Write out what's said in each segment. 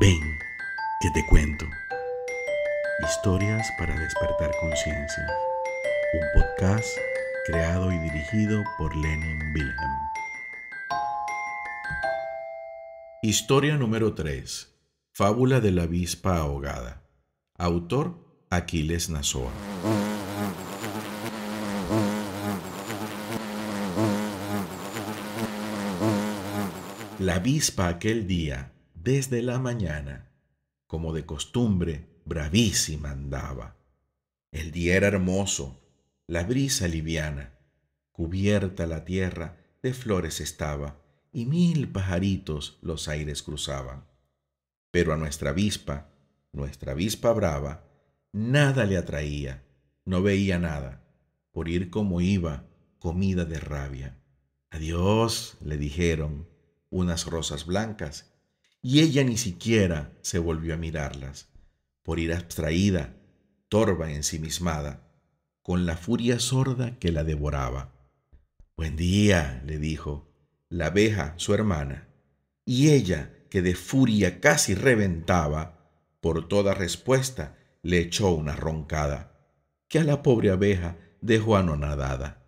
Ven, que te cuento. Historias para despertar conciencia Un podcast creado y dirigido por Lenin Wilhelm. Historia número 3. Fábula de la avispa ahogada. Autor Aquiles Nazoa. La avispa aquel día desde la mañana. Como de costumbre, bravísima andaba. El día era hermoso, la brisa liviana, cubierta la tierra de flores estaba, y mil pajaritos los aires cruzaban. Pero a nuestra avispa, nuestra avispa brava, nada le atraía, no veía nada, por ir como iba, comida de rabia. Adiós, le dijeron unas rosas blancas y ella ni siquiera se volvió a mirarlas, por ir abstraída, torva, ensimismada, con la furia sorda que la devoraba. Buen día, le dijo la abeja, su hermana, y ella, que de furia casi reventaba, por toda respuesta le echó una roncada, que a la pobre abeja dejó anonadada.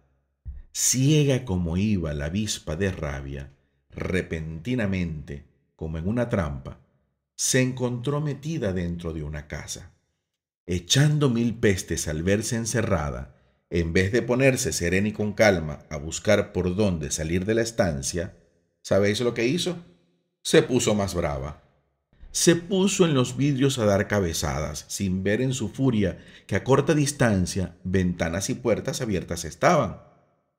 Ciega como iba la avispa de rabia, repentinamente como en una trampa, se encontró metida dentro de una casa. Echando mil pestes al verse encerrada, en vez de ponerse serena y con calma a buscar por dónde salir de la estancia, ¿sabéis lo que hizo? Se puso más brava. Se puso en los vidrios a dar cabezadas, sin ver en su furia que a corta distancia ventanas y puertas abiertas estaban.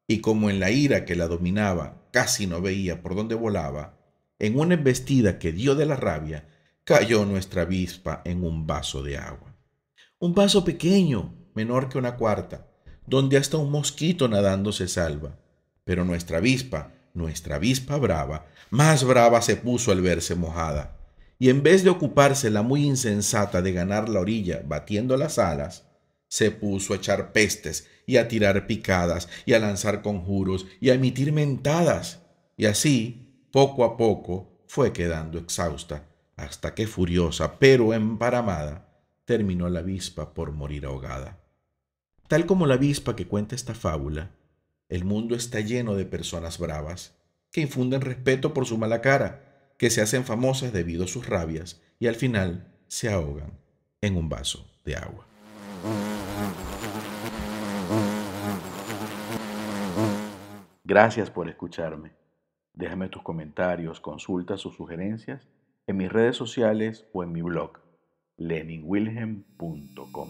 Y como en la ira que la dominaba casi no veía por dónde volaba, en una embestida que dio de la rabia, cayó nuestra avispa en un vaso de agua. Un vaso pequeño, menor que una cuarta, donde hasta un mosquito nadando se salva. Pero nuestra avispa, nuestra avispa brava, más brava se puso al verse mojada. Y en vez de ocuparse la muy insensata de ganar la orilla batiendo las alas, se puso a echar pestes y a tirar picadas y a lanzar conjuros y a emitir mentadas. Y así poco a poco fue quedando exhausta, hasta que furiosa pero emparamada, terminó la avispa por morir ahogada. Tal como la avispa que cuenta esta fábula, el mundo está lleno de personas bravas, que infunden respeto por su mala cara, que se hacen famosas debido a sus rabias y al final se ahogan en un vaso de agua. Gracias por escucharme. Déjame tus comentarios, consultas o sugerencias en mis redes sociales o en mi blog leninwilhelm.com.